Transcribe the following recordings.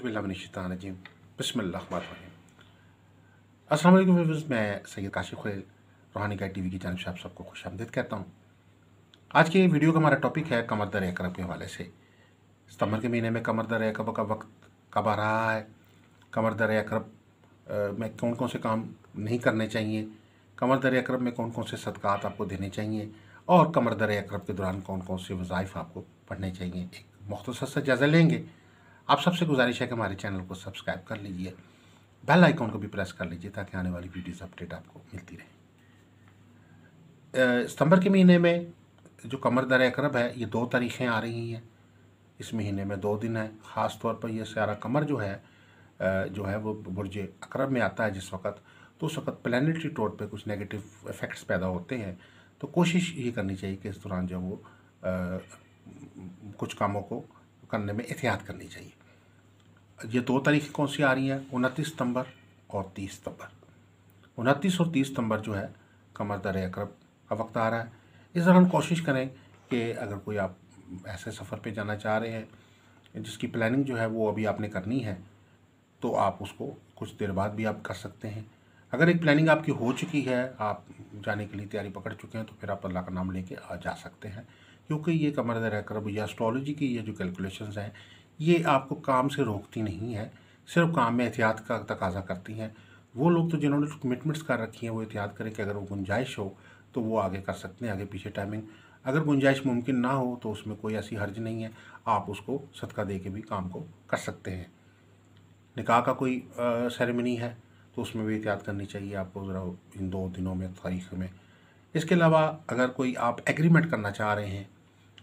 अस्सलाम वालेकुम असल मैं सैयद काशिफ खेल रूहानी गाइड टीवी की जानब से आप सबको खुश आमदीद कहता हूँ आज के वीडियो का हमारा टॉपिक है कमर दर एकरब के हवाले से सितंबर के महीने में कमर दर एकरब का वक्त कब आ रहा है कमर दर एकरब में कौन कौन से काम नहीं करने चाहिए कमर दर एकरब में कौन कौन से सदक़ात आपको देने चाहिए और कमर दर एकरब के दौरान कौन कौन से वज़ाइफ आपको पढ़ने चाहिए एक मख्तसर सा जायज़ा लेंगे आप सबसे गुजारिश है कि हमारे चैनल को सब्सक्राइब कर लीजिए बेल आइकॉन को भी प्रेस कर लीजिए ताकि आने वाली वीडियोस अपडेट आपको मिलती रहे सितंबर के महीने में जो कमर दर अक्रब है ये दो तारीखें आ रही हैं इस महीने में दो दिन हैं ख़ास तौर पर यह सारा कमर जो है जो है वो बुरज अक्रब में आता है जिस वक्त तो उस वक्त प्लानटरी टोट पर कुछ नेगेटिव इफ़ेक्ट्स पैदा होते हैं तो कोशिश ये करनी चाहिए कि इस दौरान जो वो कुछ कामों को करने में एहतियात करनी चाहिए ये दो तारीखें कौन सी आ रही हैं उनतीस सितंबर और तीस सितंबर उनतीस और तीस सितंबर जो है कमर दर अक्रब का वक्त आ रहा है इस दौरान कोशिश करें कि अगर कोई आप ऐसे सफ़र पे जाना चाह रहे हैं जिसकी प्लानिंग जो है वो अभी आपने करनी है तो आप उसको कुछ देर बाद भी आप कर सकते हैं अगर एक प्लानिंग आपकी हो चुकी है आप जाने के लिए तैयारी पकड़ चुके हैं तो फिर आप अल्लाह का नाम लेके आ जा सकते हैं क्योंकि ये कमर दर अक्रब या एस्ट्रोलॉजी की ये जो कैलकुलेशंस हैं ये आपको काम से रोकती नहीं है सिर्फ काम में एहतियात का तकाजा करती हैं वो लोग तो जिन्होंने कमिटमेंट्स कर रखी हैं वो एहतियात करें कि अगर वो गुंजाइश हो तो वो आगे कर सकते हैं आगे पीछे टाइमिंग अगर गुंजाइश मुमकिन ना हो तो उसमें कोई ऐसी हर्ज नहीं है आप उसको सदका दे के भी काम को कर सकते हैं निकाह का कोई सेरेमनी है तो उसमें भी एहतियात करनी चाहिए आपको ज़रा इन दो दिनों में तारीख में इसके अलावा अगर कोई आप एग्रीमेंट करना चाह रहे हैं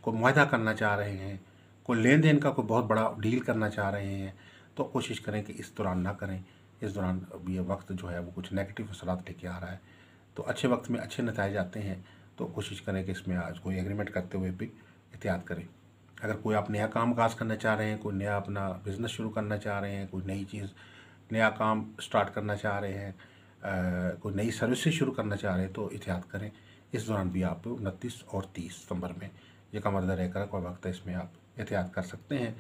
कोई माहा करना चाह रहे हैं कोई लेन देन का कोई बहुत बड़ा डील करना चाह रहे हैं तो कोशिश करें कि इस दौरान ना करें इस दौरान ये वक्त जो है वो कुछ नेगेटिव असरात लेके आ रहा है तो अच्छे वक्त में अच्छे नतज आते हैं तो कोशिश करें कि इसमें आज कोई एग्रीमेंट करते हुए भी एहतियात करें अगर कोई आप नया काम काज करना चाह रहे हैं कोई नया अपना बिज़नेस शुरू करना चाह रहे हैं कोई नई चीज़ नया काम स्टार्ट करना चाह रहे हैं कोई नई सर्विसेज शुरू करना चाह रहे हैं तो एहतियात करें इस दौरान भी आप उनतीस और तीस सितंबर में ये कमर दर कर वक्त इसमें आप एहतियात कर सकते हैं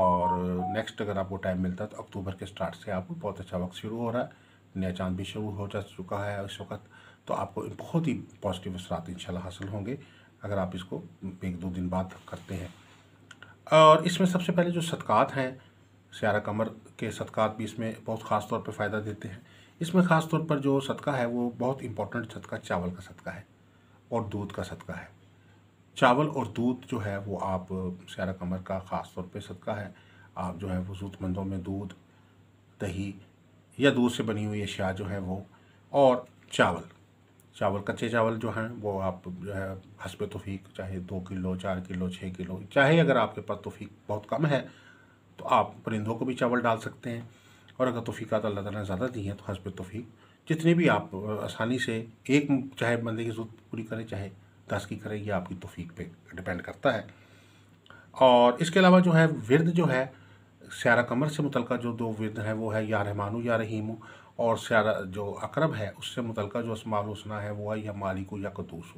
और नेक्स्ट अगर आपको टाइम मिलता है तो अक्टूबर के स्टार्ट से आपको बहुत अच्छा वक्त शुरू हो रहा है नया चांद भी शुरू हो जा चुका है इस वक्त तो आपको बहुत ही पॉजिटिव असरात इन हासिल होंगे अगर आप इसको एक दो दिन बाद करते हैं और इसमें सबसे पहले जो सदक़ात हैं स्यारा कमर के सदक़ात भी इसमें बहुत ख़ास तौर पर फ़ायदा देते हैं इसमें ख़ास तौर पर जो सदका है वो बहुत इंपॉर्टेंट सदका चावल का सदका है और दूध का सदका है चावल और दूध जो है वो आप सारा कमर का ख़ास तौर पे सदका है आप जो है वो ज़रूरतमंदों में दूध दही या दूध से बनी हुई अशिया जो है वो और चावल चावल कच्चे चावल जो हैं वो आप जो है हसब तोफ़ी चाहे दो किलो चार किलो छः किलो चाहे अगर आपके पास तोफ़ी बहुत कम है तो आप परिंदों को भी चावल डाल सकते हैं और अगर तो अल्लाह ताला ने ज़्यादा दी हैं तो हसब तोफ़ी जितनी भी आप आसानी से एक चाहे बंदे की ज़रूरत पूरी करें चाहे दस की करें यह आपकी तोफ़ीक पे डिपेंड करता है और इसके अलावा जो है विरद जो है स्यारा कमर से मुतल जो दो विरद हैं वो है या रहमानु या रहीमू और स्यारा जो अकरब है उससे मुतल जो असमाल हुसना है वो है या मालिक या कदूस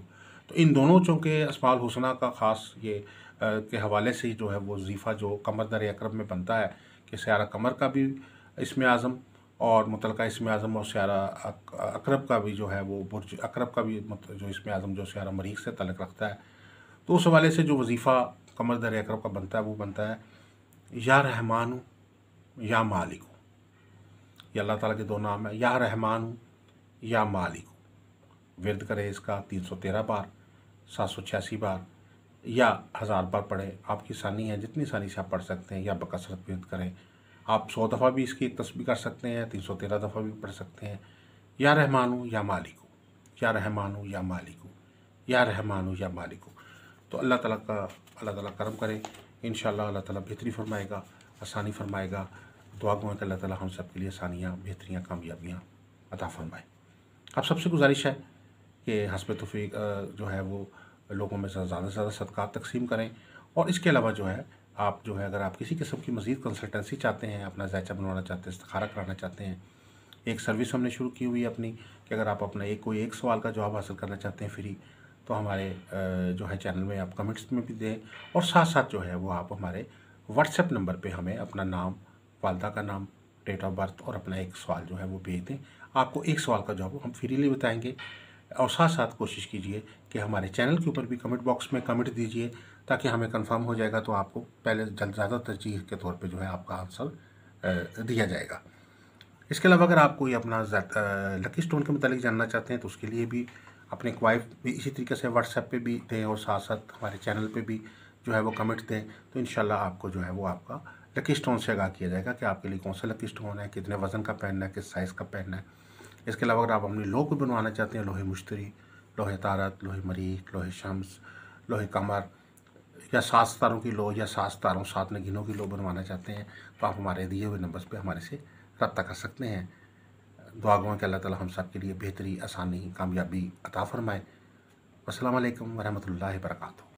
तो इन दोनों चूँकि असमाल हुसना का ख़ास ये आ, के हवाले से ही जो है वो जीफ़ा जो कमर दर अकरब में बनता है कि स्यारा कमर का भी इसमें आज़म और मुतल इसमें आज़म और स्यारा अकरब का भी जो है वो बुरज अकरब का भी जो इसमें आज़म जो स्यारा मरीख से तलक रखता है तो उस हवाले से जो वजीफ़ा कमर दर अकरब का बनता है वो बनता है या रहमान हूँ या मालिक हूँ ये अल्लाह ताला के दो नाम है या रहमान हूँ या मालिक हूँ विरद करें इसका तीन सौ तेरह बार सात सौ छियासी बार या हज़ार बार पढ़ें आपकी सानी है जितनी सानी से आप पढ़ सकते हैं या बकसरत विरद करें आप सौ दफ़ा भी इसकी तस्वीर कर सकते हैं तीन सौ तेरह दफ़ा भी पढ़ सकते हैं या रहमानो या मालिको या रहमानो या मालिको या रहमानो या मालिको तो अल्लाह ताला का अल्लाह ताला करम करे इन अल्लाह ताला बेहतरी फरमाएगा आसानी फरमाएगा दुआ गुआ कि अल्लाह ताला हम सब के लिए आसानियाँ बेहतरियाँ कामयाबियाँ अता फरमाए आप सबसे गुजारिश है कि हसब तफ़ी जो है वो लोगों में ज़्यादा से ज़्यादा सदक़ात तकसीम करें और इसके अलावा जो है आप जो है अगर आप किसी किस्म की मजीद कंसल्टेंसी चाहते हैं अपना जायचा बनवाना चाहते हैं इस्तारा कराना चाहते हैं एक सर्विस हमने शुरू की हुई है अपनी कि अगर आप अपना एक कोई एक सवाल का जवाब हासिल करना चाहते हैं फ्री तो हमारे जो है चैनल में आप कमेंट्स में भी दें और साथ साथ जो है वो आप हमारे व्हाट्सएप नंबर पे हमें अपना नाम वालदा का नाम डेट ऑफ बर्थ और अपना एक सवाल जो है वो भेज दें आपको एक सवाल का जवाब हम फ्रीली बताएंगे और साथ साथ कोशिश कीजिए कि हमारे चैनल के ऊपर भी कमेंट बॉक्स में कमेंट दीजिए ताकि हमें कंफर्म हो जाएगा तो आपको पहले जल्द ज़्यादा तरजीह के तौर पे जो है आपका आंसर दिया जाएगा इसके अलावा अगर आप कोई अपना लकी स्टोन के मतलब जानना चाहते हैं तो उसके लिए भी अपने क्वाइफ भी इसी तरीके से व्हाट्सएप पर भी दें और साथ साथ हमारे चैनल पर भी जो है वो कमेंट दें तो इन आपको जो है वो आपका लकी स्टोन से आगा किया जाएगा कि आपके लिए कौन सा लकी स्टोन है कितने वज़न का पहनना है किस साइज़ का पहनना है इसके अलावा अगर आप अपने लोह को बनवाना चाहते हैं लोहे मुश्तरी लोहे तारत लोहे मरीख लोहे शम्स लोहे कमर या सात सतारों की लो या सात सतारों सात नगीनों की लो बनवाना चाहते हैं तो आप हमारे दिए हुए नंबर्स पे हमारे से रब्ता कर सकते हैं दुआ गुआ अल्लाह ताला हम सब के लिए बेहतरी आसानी कामयाबी अता फ़रमाए असल वरहमल वर्का